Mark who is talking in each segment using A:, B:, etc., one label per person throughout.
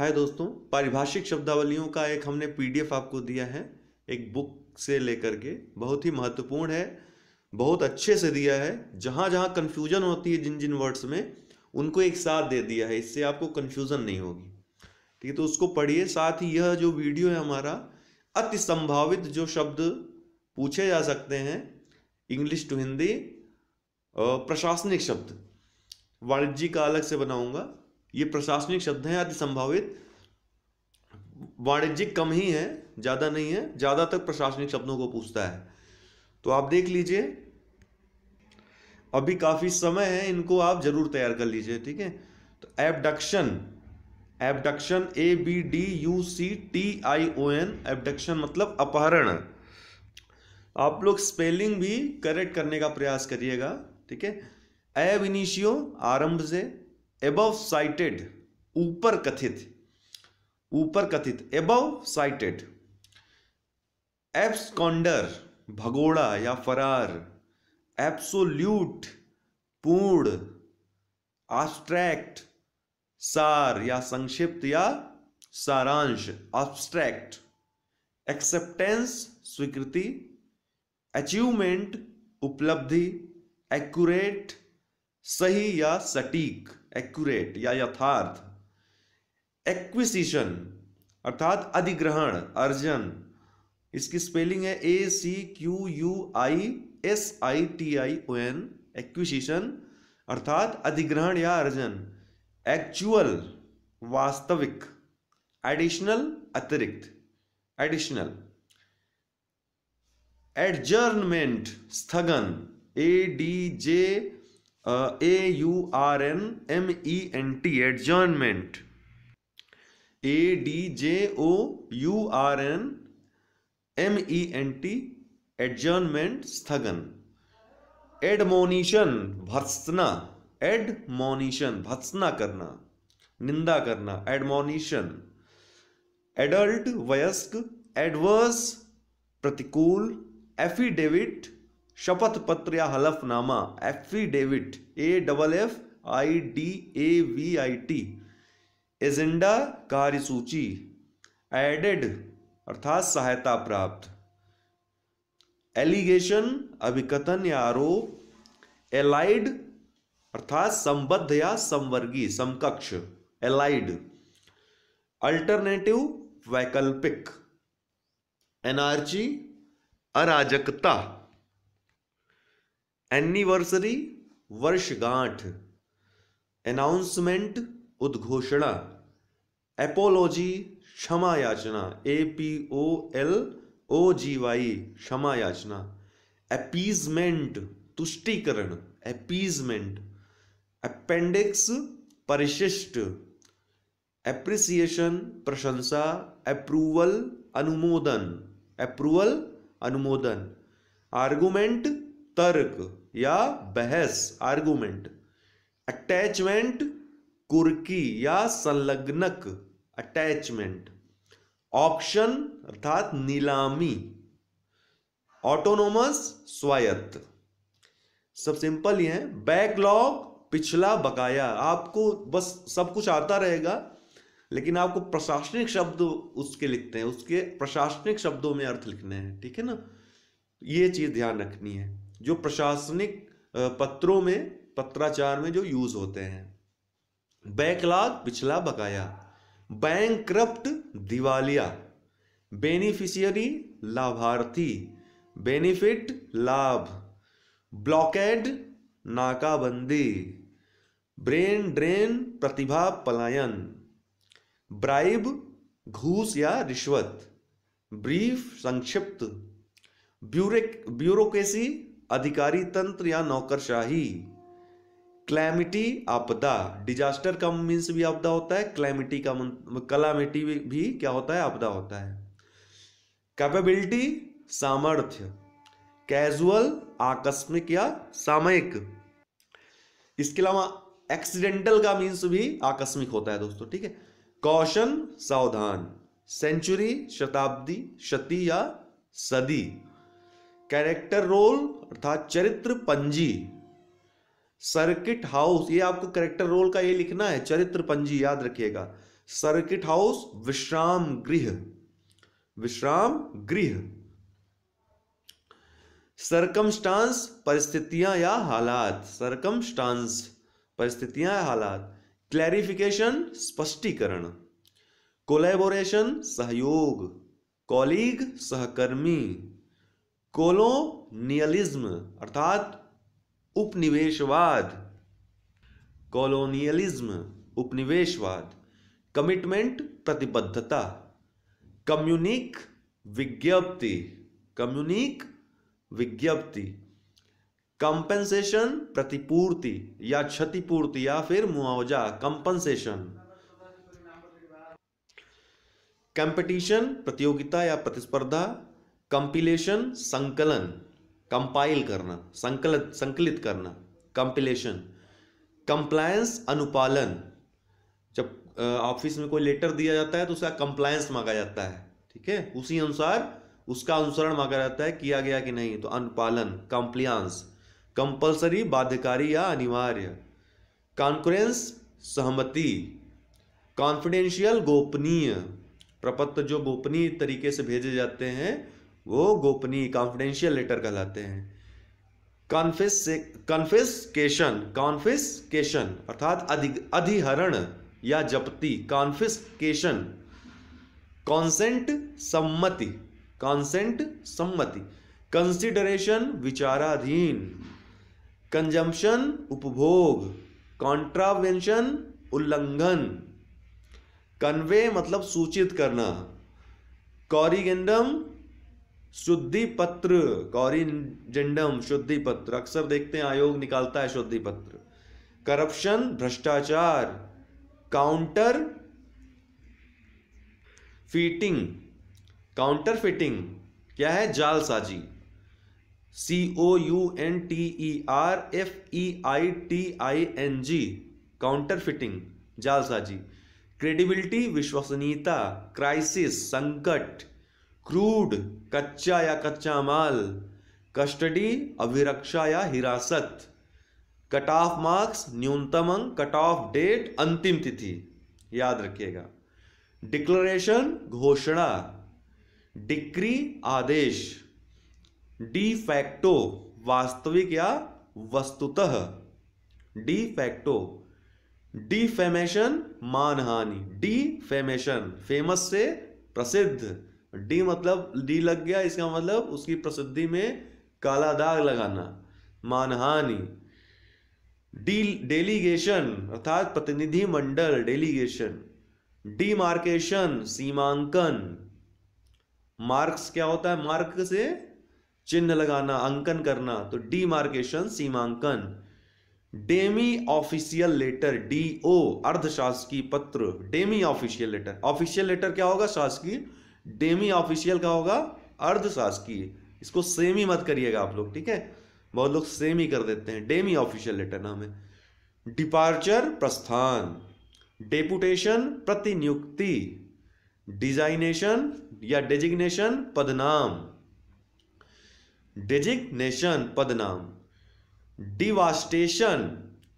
A: हाय दोस्तों पारिभाषिक शब्दावलियों का एक हमने पीडीएफ आपको दिया है एक बुक से लेकर के बहुत ही महत्वपूर्ण है बहुत अच्छे से दिया है जहाँ जहाँ कन्फ्यूजन होती है जिन जिन वर्ड्स में उनको एक साथ दे दिया है इससे आपको कन्फ्यूज़न नहीं होगी ठीक है तो उसको पढ़िए साथ ही यह जो वीडियो है हमारा अति संभावित जो शब्द पूछे जा सकते हैं इंग्लिश टू हिंदी प्रशासनिक शब्द वाणिज्य का अलग से बनाऊंगा ये प्रशासनिक शब्द हैं आदि संभावित वाणिज्यिक कम ही है ज़्यादा नहीं है ज़्यादातर प्रशासनिक शब्दों को पूछता है तो आप देख लीजिए अभी काफ़ी समय है इनको आप ज़रूर तैयार कर लीजिए ठीक है तो abduction abduction A B D U C T I O N abduction मतलब अपहरण आप लोग स्पेलिंग भी करेक्ट करने का प्रयास करिएगा ठीक है एब इनिशियो आरंभ से एबव साइटेड ऊपर कथित ऊपर कथित एबव साइटेड एब्सकॉन्डर भगोड़ा या फरार एब्सोल्यूट पूर्ण आस्ट्रैक्ट सार या संक्षिप्त या सारांश ऑब्स्ट्रैक्ट एक्सेप्टेंस स्वीकृति अचीवमेंट उपलब्धि एक्यूरेट सही या सटीक एक्यूरेट या यथार्थ एक्विशीशन अर्थात अधिग्रहण अर्जन इसकी स्पेलिंग है A C Q U I S I T I O N acquisition अर्थात अधिग्रहण या अर्जन एक्चुअल वास्तविक एडिशनल अतिरिक्त एडिशनल एडजर्नमेंट स्थगन A D J A U R N M E N T adjournment A D J O U R N M E N T adjournment स्थगन admonition भत्सना admonition भत्सना करना निंदा करना एडमोनिशन एडल्ट वयस्क adverse प्रतिकूल affidavit शपथ पत्र या हलफनामा affidavit A double F I D A V I T agenda कार्यसूची एडेड अर्थात सहायता प्राप्त एलिगेशन अभिकथन या आरोप एलाइड अर्थात संबद्ध या संवर्गी समकक्ष एलाइड अल्टरनेटिव वैकल्पिक एनआरजी अराजकता एनिवर्सरी वर्षगांठ अनाउंसमेंट उद्घोषणा एपोलॉजी क्षमा याचना A P O L O G Y क्षमा याचना एपीजमेंट तुष्टीकरण एपीजमेंट अपेंडिक्स परिशिष्ट एप्रिसिएशन प्रशंसा अप्रूवल अनुमोदन अप्रूवल अनुमोदन आर्गुमेंट तर्क या बहस आर्गूमेंट अटैचमेंट कुर्की या संलग्नक अटैचमेंट ऑप्शन अर्थात नीलामी ऑटोनोमस स्वायत्त सब सिंपल ही है बैकलॉग पिछला बकाया आपको बस सब कुछ आता रहेगा लेकिन आपको प्रशासनिक शब्द उसके लिखते हैं उसके प्रशासनिक शब्दों में अर्थ लिखने हैं ठीक है ना ये चीज़ ध्यान रखनी है जो प्रशासनिक पत्रों में पत्राचार में जो यूज होते हैं बैकलाग पिछला बकाया बैंक दिवालिया बेनिफिशियरी लाभार्थी बेनिफिट लाभ ब्लॉकेड नाकाबंदी ब्रेन ड्रेन प्रतिभा पलायन ब्राइब घूस या रिश्वत ब्रीफ संक्षिप्त ब्यूरोक्रेसी अधिकारी तंत्र या नौकरशाही क्लैमिटी आपदा डिजास्टर का मीन्स भी आपदा होता है क्लैमिटी का कलामिटी भी, भी क्या होता है आपदा होता है कैपेबिलिटी सामर्थ्य कैजुअल आकस्मिक या सामयिक इसके अलावा एक्सीडेंटल का मीन्स भी आकस्मिक होता है दोस्तों ठीक है कौशन सावधान सेंचुरी शताब्दी शती या सदी कैरेक्टर रोल अर्थात चरित्र पंजी सर्किट हाउस ये आपको कैरेक्टर रोल का ये लिखना है चरित्र पंजी याद रखिएगा सर्किट हाउस विश्राम गृह विश्राम गृह सरकमस्टांस परिस्थितियां या हालात सरकमस्टांस परिस्थितियां या हालात क्लैरिफिकेशन स्पष्टीकरण कोलेबोरेशन सहयोग कॉलीग सहकर्मी कोलोनियलिज्म अर्थात उपनिवेशवाद कॉलोनियलिज्म उपनिवेशवाद कमिटमेंट प्रतिबद्धता कम्युनिक विज्ञप्ति कम्युनिक विज्ञप्ति कंपनसेशन प्रतिपूर्ति या क्षतिपूर्ति या फिर मुआवजा कंपनसेशन कंपटीशन प्रतियोगिता या प्रतिस्पर्धा कंपिलेशन संकलन कंपाइल करना संकलित संकलित करना कंपिलेशन कंप्लायंस अनुपालन जब ऑफिस में कोई लेटर दिया जाता है तो उसका कंप्लायंस मांगा जाता है ठीक है उसी अनुसार उसका अनुसरण मांगा जाता है किया गया कि नहीं तो अनुपालन कंप्लियांस कंपल्सरी बाध्यकारी या अनिवार्य कॉन्फ्रेंस सहमति कॉन्फिडेंशियल गोपनीय प्रपत्र जो गोपनीय तरीके से भेजे जाते हैं वो गोपनीय कॉन्फिडेंशियल लेटर कहलाते हैं कॉन्फिस कॉन्फिस्केशन कॉन्फिस्केशन अर्थात अधिहरण या जपती कॉन्फिस्केशन कॉन्सेंट सम्मति कॉन्सेंट सम्मति कंसिडरेशन विचाराधीन कंजम्पशन उपभोग कॉन्ट्रावेंशन उल्लंघन कन्वे मतलब सूचित करना कॉरिगेंडम शुद्धि पत्र कॉरिजेंडम शुद्धि पत्र अक्सर देखते हैं आयोग निकालता है शुद्धि पत्र करप्शन भ्रष्टाचार काउंटर फीटिंग काउंटर फिटिंग क्या है जालसाजी C O U N T E R F E I T I N G counterfeiting जालसाजी क्रेडिबिलिटी विश्वसनीयता क्राइसिस संकट क्रूड कच्चा या कच्चा माल कस्टडी अभिरक्षा या हिरासत कट ऑफ मार्क्स न्यूनतम अंक कट ऑफ डेट अंतिम तिथि याद रखिएगा डिक्लेरेशन घोषणा डिक्री आदेश डी फैक्टो वास्तविक या वस्तुतः डी फैक्टो डिफेमेशन मानहानि डी फेमेशन फेमस से प्रसिद्ध डी मतलब डी लग गया इसका मतलब उसकी प्रसिद्धि में काला दाग लगाना मानहानि डी डेलीगेशन अर्थात प्रतिनिधि मंडल डेलीगेशन डीमार्केशन सीमांकन मार्क्स क्या होता है मार्क से चिन्ह लगाना अंकन करना तो डीमार्केशन सीमांकन demi official letter D O अर्धशासकीय पत्र demi official letter official letter क्या होगा शासकीय डेमी ऑफिशियल का होगा अर्धशासकीय इसको सेमी मत करिएगा आप लोग ठीक है बहुत लोग सेमी कर देते हैं डेमी ऑफिशियल लेटर नाम है डिपार्चर प्रस्थान डेपुटेशन प्रतिनियुक्ति डिजाइनेशन या डेजिग्नेशन पदनाम डेजिग्नेशन पदनाम डिवास्टेशन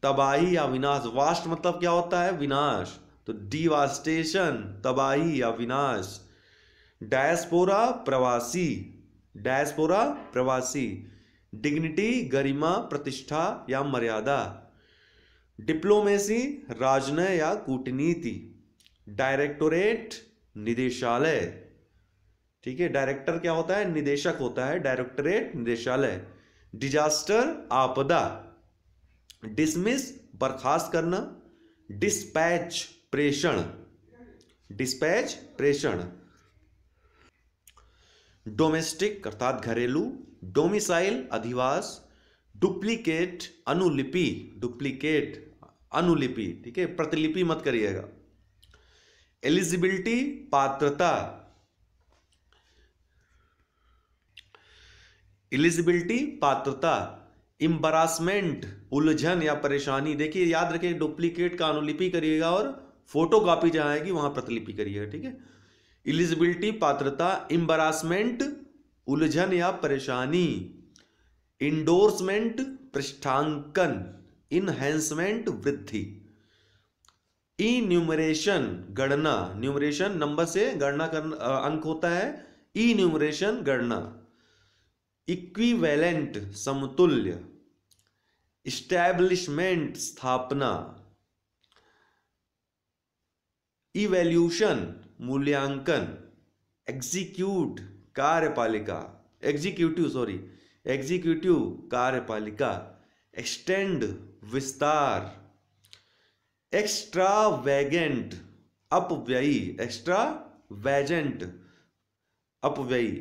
A: तबाही या विनाश वास्ट मतलब क्या होता है विनाश तो डिवास्टेशन तबाही या विनाश डायस्पोरा प्रवासी डायस्पोरा प्रवासी डिग्निटी गरिमा प्रतिष्ठा या मर्यादा डिप्लोमेसी राजनय या कूटनीति डायरेक्टोरेट निदेशालय ठीक है डायरेक्टर क्या होता है निदेशक होता है डायरेक्टोरेट निदेशालय डिजास्टर आपदा डिसमिस बर्खास्त करना डिस्पैच प्रेषण डिस्पैच प्रेषण डोमेस्टिक अर्थात घरेलू डोमिसाइल अधिवास डुप्लीकेट अनुलिपि डुप्लीकेट अनुलिपि ठीक है प्रतिलिपि मत करिएगा एलिजिबिलिटी पात्रता एलिजिबिलिटी पात्रता इम्बरासमेंट उलझन या परेशानी देखिए याद रखिए डुप्लीकेट का अनुलिपि करिएगा और फोटो कॉपी जहां आएगी वहां प्रतिलिपि करिएगा ठीक है इलिजिबिलिटी पात्रता इंबरासमेंट उलझन या परेशानी इंडोर्समेंट पृष्ठांकन इनहेंसमेंट वृद्धि ई न्यूमरेशन गणना न्यूमरेशन नंबर से गणना कर अंक होता है ई न्यूमरेशन गणना इक्विवेलेंट समतुल्य स्टैब्लिशमेंट स्थापना इवेल्यूशन मूल्यांकन एग्जीक्यूट कार्यपालिका एग्जीक्यूटिव सॉरी एग्जीक्यूटिव कार्यपालिका एक्सटेंड विस्तार एक्स्ट्रा वैगेंट अपव्ययी एक्स्ट्रा वैजेंट अपव्ययी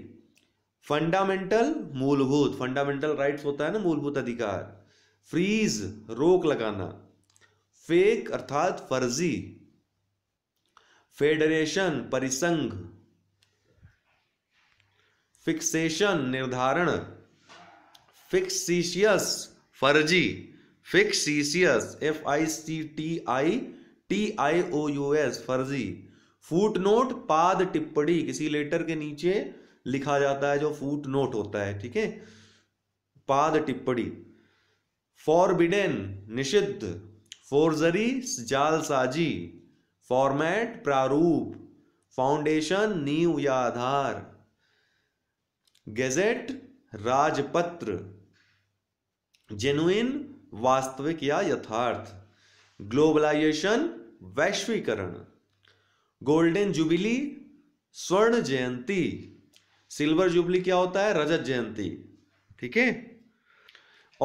A: फंडामेंटल मूलभूत फंडामेंटल राइट्स होता है ना मूलभूत अधिकार फ्रीज रोक लगाना फेक अर्थात फर्जी फेडरेशन परिसंघ फिक्सेशन निर्धारण फिक्सिशियस फर्जी fictitious F I C T I T I O U S फर्जी फूट नोट पाद टिप्पणी किसी लेटर के नीचे लिखा जाता है जो फूट नोट होता है ठीक है पाद टिप्पणी फॉरबिडेन निषिद्ध फोर्जरी जालसाजी फॉर्मेट प्रारूप फाउंडेशन नींव या आधार गेजेट राजपत्र जेनुइन वास्तविक या यथार्थ ग्लोबलाइजेशन वैश्वीकरण गोल्डन जुबिली स्वर्ण जयंती सिल्वर जुबली क्या होता है रजत जयंती ठीक है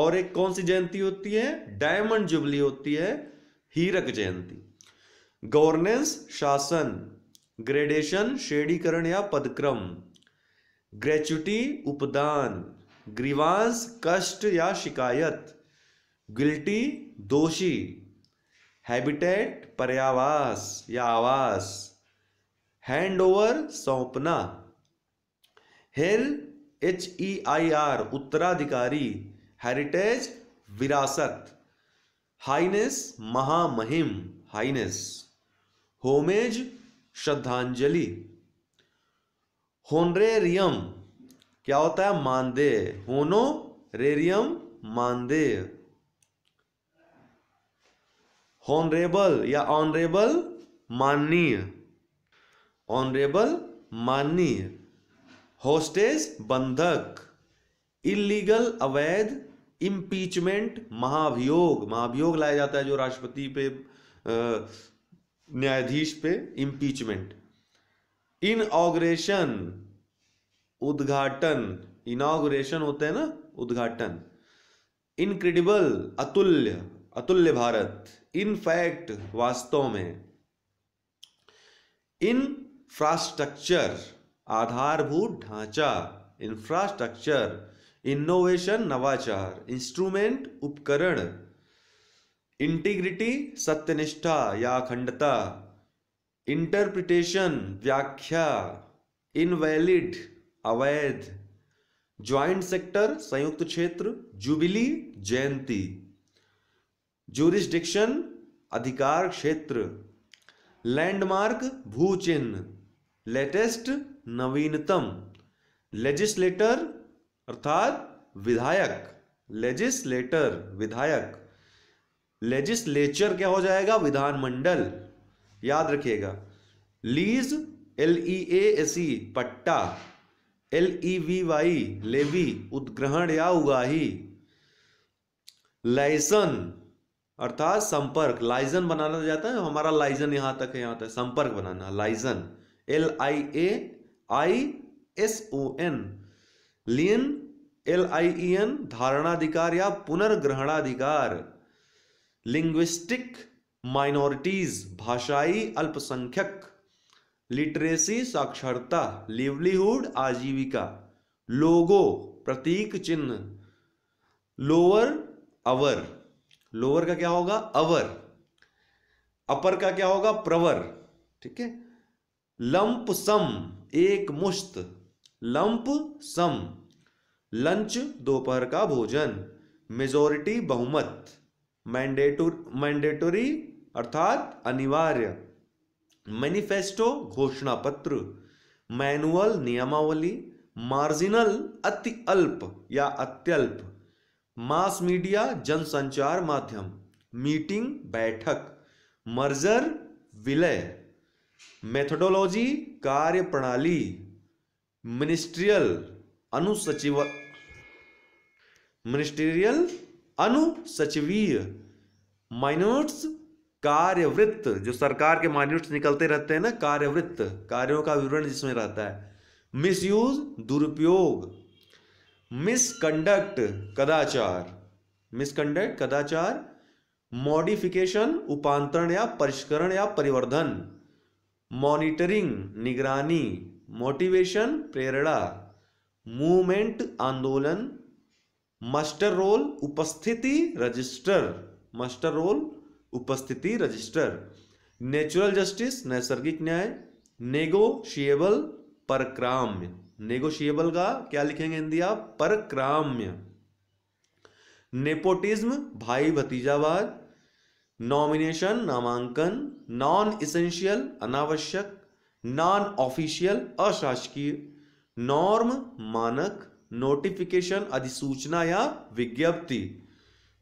A: और एक कौन सी जयंती होती है डायमंड जुबली होती है हीरक जयंती गवर्नेंस शासन ग्रेडेशन श्रेणीकरण या पदक्रम ग्रेचुटी उपदान ग्रीवांस कष्ट या शिकायत गिल्टी दोषी हैबिटेट पर्यावास या आवास हैंडओवर सौंपना heir H E I R उत्तराधिकारी हेरिटेज विरासत हाइनेस महामहिम हाइनेस होमेज श्रद्धांजलि होनरेरियम क्या होता है मानदेय होनो रेरियम मानदेय होनरेबल या ऑनरेबल माननीय ऑनरेबल माननीय होस्टेज बंधक इलीगल अवैध इम्पीचमेंट महाभियोग महाभियोग लाया जाता है जो राष्ट्रपति पे न्यायाधीश पे इम्पीचमेंट इनऑग्रेशन उद्घाटन इनाग्रेशन होते हैं ना उद्घाटन इनक्रेडिबल अतुल्य अतुल्य भारत इनफैक्ट वास्तव में इंफ्रास्ट्रक्चर आधारभूत ढांचा इंफ्रास्ट्रक्चर इनोवेशन नवाचार इंस्ट्रूमेंट उपकरण इंटीग्रिटी सत्यनिष्ठा या अखंडता इंटरप्रिटेशन व्याख्या इनवैलिड अवैध ज्वाइंट सेक्टर संयुक्त क्षेत्र जुबिली जयंती जूरिस्डिक्शन अधिकार क्षेत्र लैंडमार्क भू चिन्ह लेटेस्ट नवीनतम लेजिस्लेटर अर्थात विधायक लेजिस्लेटर विधायक लेजिस्लेचर क्या हो जाएगा विधानमंडल याद रखिएगा lease L E A S E पट्टा L E V Y levy उद्ग्रहण या उगाही लाइसन अर्थात संपर्क लाइजन बनाना जाता है हमारा लाइजन यहां तक है यहां तक संपर्क बनाना liaison L I A I S O N lien L I E N धारणाधिकार या पुनर्ग्रहणाधिकार लिंग्विस्टिक माइनॉरिटीज भाषाई अल्पसंख्यक लिटरेसी साक्षरता लिवलीहुड आजीविका लोगो प्रतीक चिन्ह लोअर अवर लोअर का क्या होगा अवर अपर का क्या होगा प्रवर ठीक है लंप सम एक मुश्त लंप सम लंच दोपहर का भोजन मेजोरिटी बहुमत मैंडेटोरी अर्थात अनिवार्य मैनिफेस्टो घोषणा पत्र मैनुअल नियमावली मार्जिनल अति अल्प या अत्यल्प मास मीडिया जनसंचार माध्यम मीटिंग बैठक मर्जर विलय मेथडोलॉजी कार्य प्रणाली मिनिस्ट्रियल अनुसचिव मिनिस्ट्रियल अनुसचिवीय माइन्यूट्स कार्यवृत्त जो सरकार के माइनोट्स निकलते रहते हैं ना कार्यवृत्त कार्यों का विवरण जिसमें रहता है मिसयूज दुरुपयोग मिसकंडक्ट कदाचार मिसकंडक्ट कदाचार मॉडिफिकेशन उपांतरण या परिष्करण या परिवर्धन मॉनिटरिंग निगरानी मोटिवेशन प्रेरणा मूवमेंट आंदोलन मास्टर रोल उपस्थिति रजिस्टर मास्टर रोल उपस्थिति रजिस्टर नेचुरल जस्टिस नैसर्गिक न्याय नेगोशिएबल परक्राम्य नेगोशिएबल का क्या लिखेंगे हिंदी आप परक्राम्य नेपोटिज्म भाई भतीजावाद नॉमिनेशन नामांकन नॉन इसेंशियल अनावश्यक नॉन ऑफिशियल अशासकीय नॉर्म मानक नोटिफिकेशन अधिसूचना या विज्ञप्ति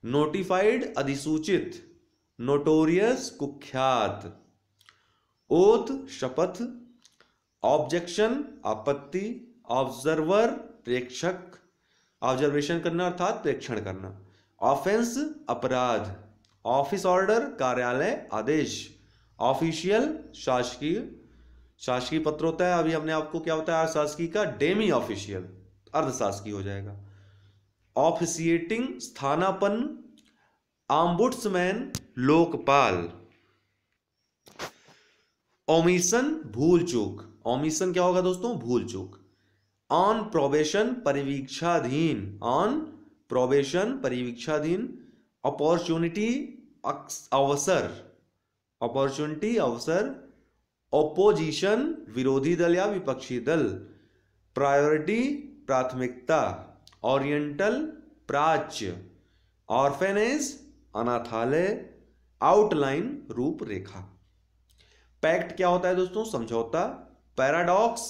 A: नोटिफाइड अधिसूचित नोटोरियस कुख्यात ओथ शपथ ऑब्जेक्शन आपत्ति ऑब्जर्वर प्रेक्षक ऑब्जर्वेशन करना अर्थात प्रेक्षण करना ऑफेंस अपराध ऑफिस ऑर्डर कार्यालय आदेश ऑफिशियल शासकीय शासकीय पत्र होता है अभी हमने आपको क्या बताया शासकीय का डेमी ऑफिशियल अर्धशासकीय हो जाएगा ऑफिसिएटिंग स्थानापन आम्बुड्समैन लोकपाल ओमिशन भूल चूक ओमिशन क्या होगा दोस्तों भूल चूक ऑन प्रोबेशन परिवीक्षाधीन ऑन प्रोबेशन परिवीक्षाधीन अपॉर्चुनिटी अवसर अपॉर्चुनिटी अवसर ऑपोजिशन विरोधी दल या विपक्षी दल प्रायोरिटी प्राथमिकता ओरिएंटल प्राच्य ऑर्फेनेज अनाथालय आउटलाइन रूपरेखा पैक्ट क्या होता है दोस्तों समझौता पैराडॉक्स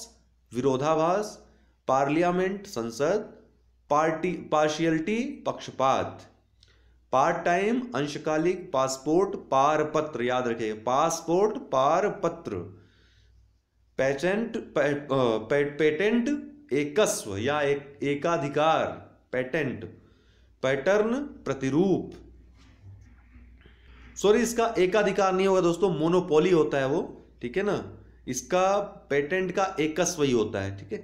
A: विरोधाभास पार्लियामेंट संसद पार्टी पार्शियलिटी पक्षपात पार्ट टाइम अंशकालिक पासपोर्ट पारपत्र याद रखें पासपोर्ट पारपत्र पेटेंट पे, पेटेंट एकस्व या एक एकाधिकार पैटेंट पैटर्न प्रतिरूप सॉरी इसका एकाधिकार नहीं होगा दोस्तों मोनोपोली होता है वो ठीक है ना इसका पेटेंट का एकस्व ही होता है ठीक है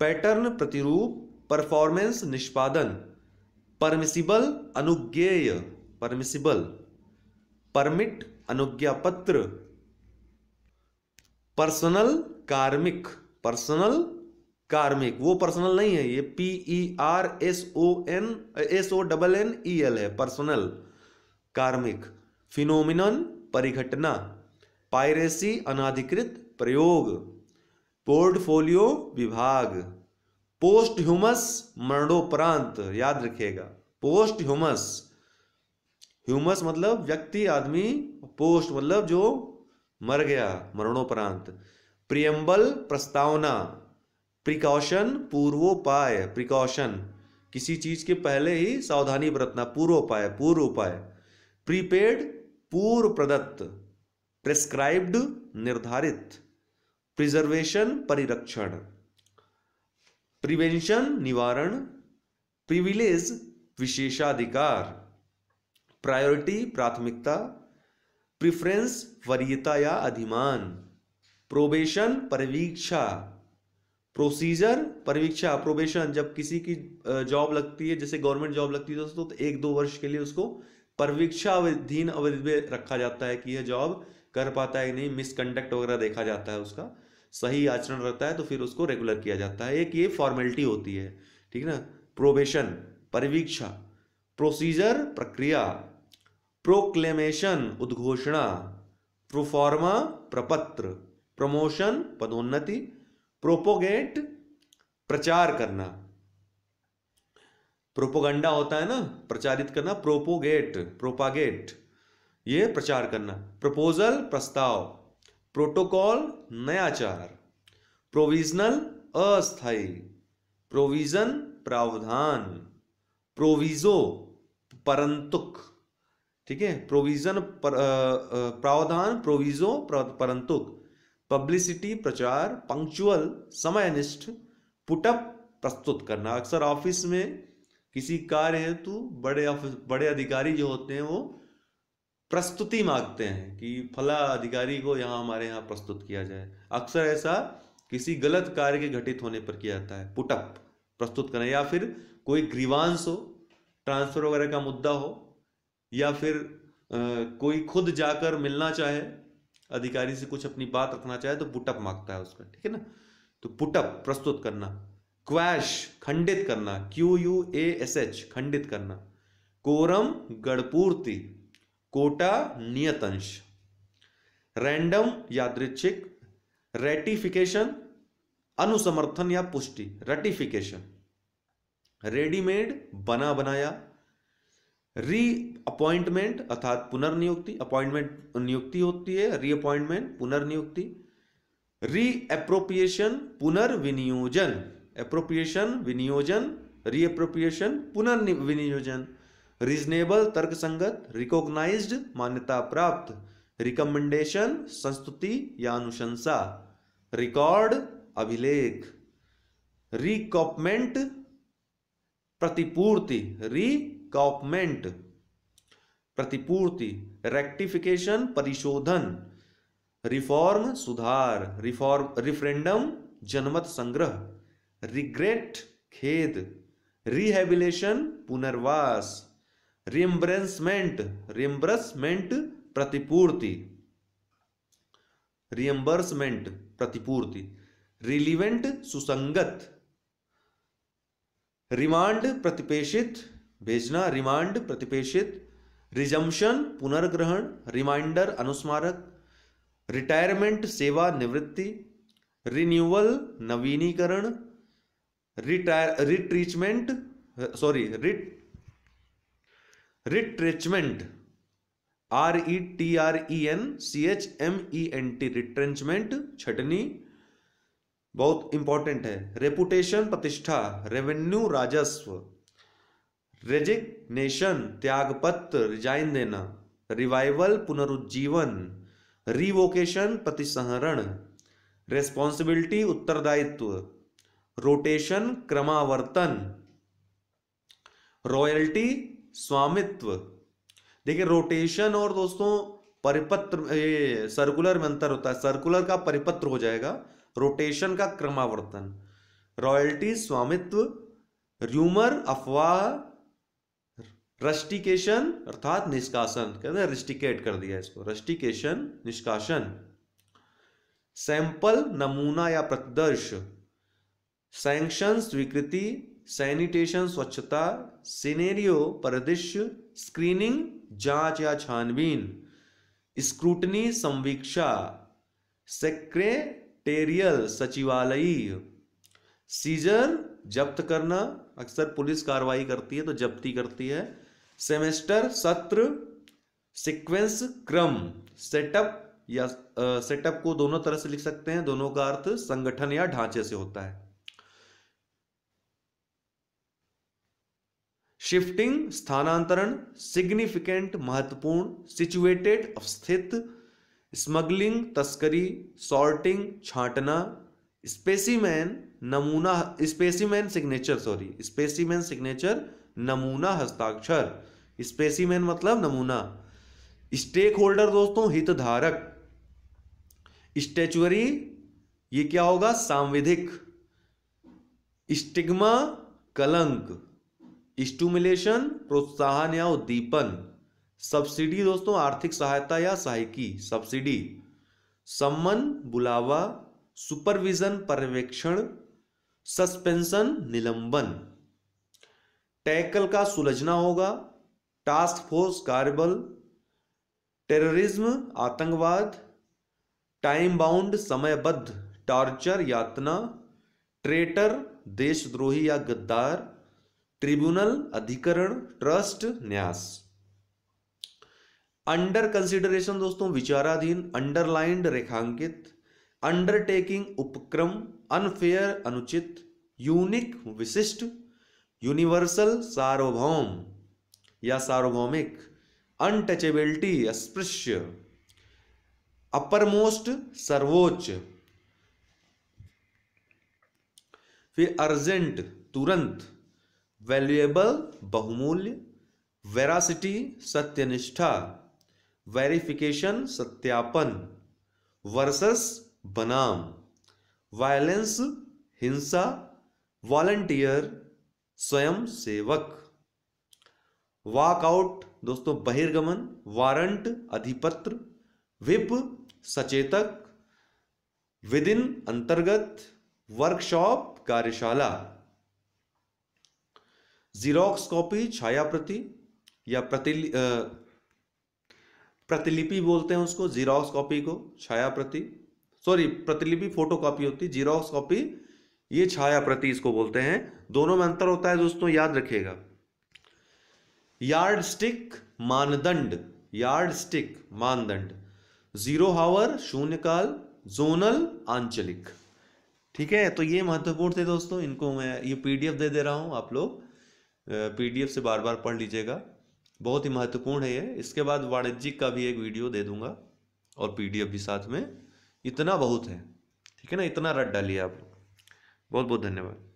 A: पैटर्न प्रतिरूप परफॉर्मेंस निष्पादन परमिसिबल अनुज्ञेय परमिसिबल परमिट अनुज्ञा पत्र पर्सनल कार्मिक पर्सनल कार्मिक वो पर्सनल नहीं है ये P E R S O N S O double N E L है पर्सनल कार्मिक फिनोमिन परिघटना पायरेसी अनाधिकृत प्रयोग पोर्टफोलियो विभाग पोस्ट ह्यूमस मरणोपरांत याद रखिएगा पोस्ट ह्यूमस ह्यूमस मतलब व्यक्ति आदमी पोस्ट मतलब जो मर गया मरणोपरांत प्रियम्बल प्रस्तावना प्रिकॉशन पूर्वोपाय प्रिकॉशन किसी चीज के पहले ही सावधानी बरतना पूर्वोपाय पूर्व उपाय प्रीपेड पूर्व प्रदत्त प्रेस्क्राइब्ड निर्धारित प्रिजर्वेशन परिरक्षण प्रिवेंशन निवारण प्रिविलेज विशेषाधिकार प्रायोरिटी प्राथमिकता प्रिफ्रेंस वरीयता या अधिमान प्रोबेशन परिवीक्षा प्रोसीजर परीक्षा प्रोबेशन जब किसी की जॉब लगती है जैसे गवर्नमेंट जॉब लगती है दोस्तों तो एक दो वर्ष के लिए उसको परीक्षा अवधीन अवधि में रखा जाता है कि यह जॉब कर पाता है कि नहीं मिसकंडक्ट वगैरह देखा जाता है उसका सही आचरण रहता है तो फिर उसको रेगुलर किया जाता है एक ये फॉर्मेलिटी होती है ठीक है ना प्रोबेशन परिवीक्षा प्रोसीजर प्रक्रिया प्रोक्लेमेशन उद्घोषणा प्रोफॉर्मा प्रपत्र प्रमोशन पदोन्नति प्रोपोगेट प्रचार करना प्रोपोगंडा होता है ना प्रचारित करना प्रोपोगेट प्रोपागेट ये प्रचार करना प्रपोजल प्रस्ताव प्रोटोकॉल नयाचार प्रोविजनल अस्थाई प्रोविजन प्रावधान प्रोविजो परंतुक ठीक है प्रोविजन प्रावधान प्रोविजो परंतुक पब्लिसिटी प्रचार पंक्चुअल समयनिष्ठ पुटअप प्रस्तुत करना अक्सर ऑफिस में किसी कार्य हेतु बड़े ऑफिस बड़े अधिकारी जो होते हैं वो प्रस्तुति मांगते हैं कि फला अधिकारी को यहाँ हमारे यहाँ प्रस्तुत किया जाए अक्सर ऐसा किसी गलत कार्य के घटित होने पर किया जाता है पुटअप प्रस्तुत करना या फिर कोई ग्रीवांश हो ट्रांसफर वगैरह का मुद्दा हो या फिर आ, कोई खुद जाकर मिलना चाहे अधिकारी से कुछ अपनी बात रखना चाहे तो पुटअप मांगता है उसका ठीक है ना तो पुटअप प्रस्तुत करना क्वैश खंडित करना Q U A S H खंडित करना कोरम गढ़पूर्ति कोटा नियतंश रैंडम यादृच्छिक रेटिफिकेशन अनुसमर्थन या पुष्टि रेटिफिकेशन रेडीमेड बना बनाया री अपॉइंटमेंट अर्थात पुनर्नियुक्ति अपॉइंटमेंट नियुक्ति होती है री अपॉइंटमेंट पुनर्नियुक्ति री एप्रोप्रिएशन पुनर्विनियोजन एप्रोप्रिएशन विनियोजन री एप्रोप्रिएशन पुनर्विनियोजन रीजनेबल तर्कसंगत रिकॉग्नाइज्ड मान्यता प्राप्त रिकमेंडेशन संस्तुति या अनुशंसा रिकॉर्ड अभिलेख रिकॉपमेंट प्रतिपूर्ति री कॉपमेंट प्रतिपूर्ति रेक्टिफिकेशन परिशोधन रिफॉर्म सुधार रिफॉर्म रिफ्रेंडम जनमत संग्रह रिग्रेट खेद रिहेबिलेशन पुनर्वास रिएम्बरेंसमेंट रिएम्बरसमेंट प्रतिपूर्ति रिएम्बर्समेंट प्रतिपूर्ति रिलीवेंट सुसंगत रिमांड प्रतिपेषित भेजना रिमांड प्रतिपेषित रिजम्पन पुनर्ग्रहण रिमाइंडर अनुस्मारक रिटायरमेंट सेवा निवृत्ति रिन्यूअल नवीनीकरण रिटायर रिट्रीचमेंट सॉरी रिट retrenchment R E T R E N C H M E N T retrenchment छटनी बहुत इंपॉर्टेंट है रेपुटेशन प्रतिष्ठा रेवेन्यू राजस्व रेजिग्नेशन त्यागपत्र रिजाइन देना रिवाइवल पुनरुज्जीवन रिवोकेशन प्रतिसहरण रेस्पॉन्सिबिलिटी उत्तरदायित्व रोटेशन क्रमावर्तन रॉयल्टी स्वामित्व देखिए रोटेशन और दोस्तों परिपत्र ये सर्कुलर में अंतर होता है सर्कुलर का परिपत्र हो जाएगा रोटेशन का क्रमावर्तन रॉयल्टी स्वामित्व र्यूमर अफवाह रस्टिकेशन अर्थात निष्कासन कहते हैं रिस्टिकेट कर दिया इसको रस्टिकेशन निष्कासन सैंपल नमूना या प्रतिदर्श सैंक्शन स्वीकृति सैनिटेशन स्वच्छता सिनेरियो परिदृश्य स्क्रीनिंग जांच या छानबीन स्क्रूटनी संवीक्षा सेक्रेटेरियल सचिवालयी सीजर जब्त करना अक्सर पुलिस कार्रवाई करती है तो जब्ती करती है सेमेस्टर सत्र सीक्वेंस क्रम सेटअप या सेटअप को दोनों तरह से लिख सकते हैं दोनों का अर्थ संगठन या ढांचे से होता है शिफ्टिंग स्थानांतरण सिग्निफिकेंट महत्वपूर्ण सिचुएटेड अवस्थित स्मगलिंग तस्करी सॉर्टिंग छांटना स्पेसीमैन नमूना specimen signature sorry specimen signature नमूना हस्ताक्षर स्पेसिमेन मतलब नमूना स्टेक होल्डर दोस्तों हितधारक स्टेचुअरी ये क्या होगा सांविधिक स्टिग्मा कलंक स्टूमुलेशन प्रोत्साहन या उद्दीपन सब्सिडी दोस्तों आर्थिक सहायता या सहायकी सब्सिडी सम्मन बुलावा सुपरविजन पर्यवेक्षण सस्पेंशन निलंबन टैकल का सुलझना होगा टास्क फोर्स कार्यबल टेररिज्म आतंकवाद टाइम बाउंड समयबद्ध टॉर्चर यातना ट्रेटर देशद्रोही या गद्दार ट्रिब्यूनल अधिकरण ट्रस्ट न्यास अंडर कंसिडरेशन दोस्तों विचाराधीन अंडरलाइंड रेखांकित अंडरटेकिंग उपक्रम अनफेयर अनुचित यूनिक विशिष्ट यूनिवर्सल सार्वभौम या सार्वभौमिक अनटचेबिलिटी अस्पृश्य अपरमोस्ट सर्वोच्च फिर अर्जेंट तुरंत वैल्युएबल बहुमूल्य वेरासिटी सत्यनिष्ठा वेरिफिकेशन सत्यापन वर्सेस बनाम वायलेंस हिंसा वॉलंटियर स्वयं सेवक वॉकआउट दोस्तों बहिर्गमन वारंट अधिपत्र विप सचेतक विदिन अंतर्गत वर्कशॉप कार्यशाला जीरोक्स कॉपी छाया प्रति या प्रति प्रतिलिपि बोलते हैं उसको जीरोक्स कॉपी को छाया प्रति सॉरी प्रतिलिपि फोटो कॉपी होती जीरोक्स कॉपी ये छाया प्रति इसको बोलते हैं दोनों में अंतर होता है दोस्तों याद रखिएगा यार्ड स्टिक मानदंड यार्ड स्टिक मानदंड जीरो हावर शून्यकाल जोनल आंचलिक ठीक है तो ये महत्वपूर्ण थे दोस्तों इनको मैं ये पीडीएफ दे दे रहा हूँ आप लोग पीडीएफ से बार बार पढ़ लीजिएगा बहुत ही महत्वपूर्ण है ये इसके बाद वाणिज्यिक का भी एक वीडियो दे दूंगा और पीडीएफ भी साथ में इतना बहुत है ठीक है ना इतना रट डालिए आप बहुत बहुत धन्यवाद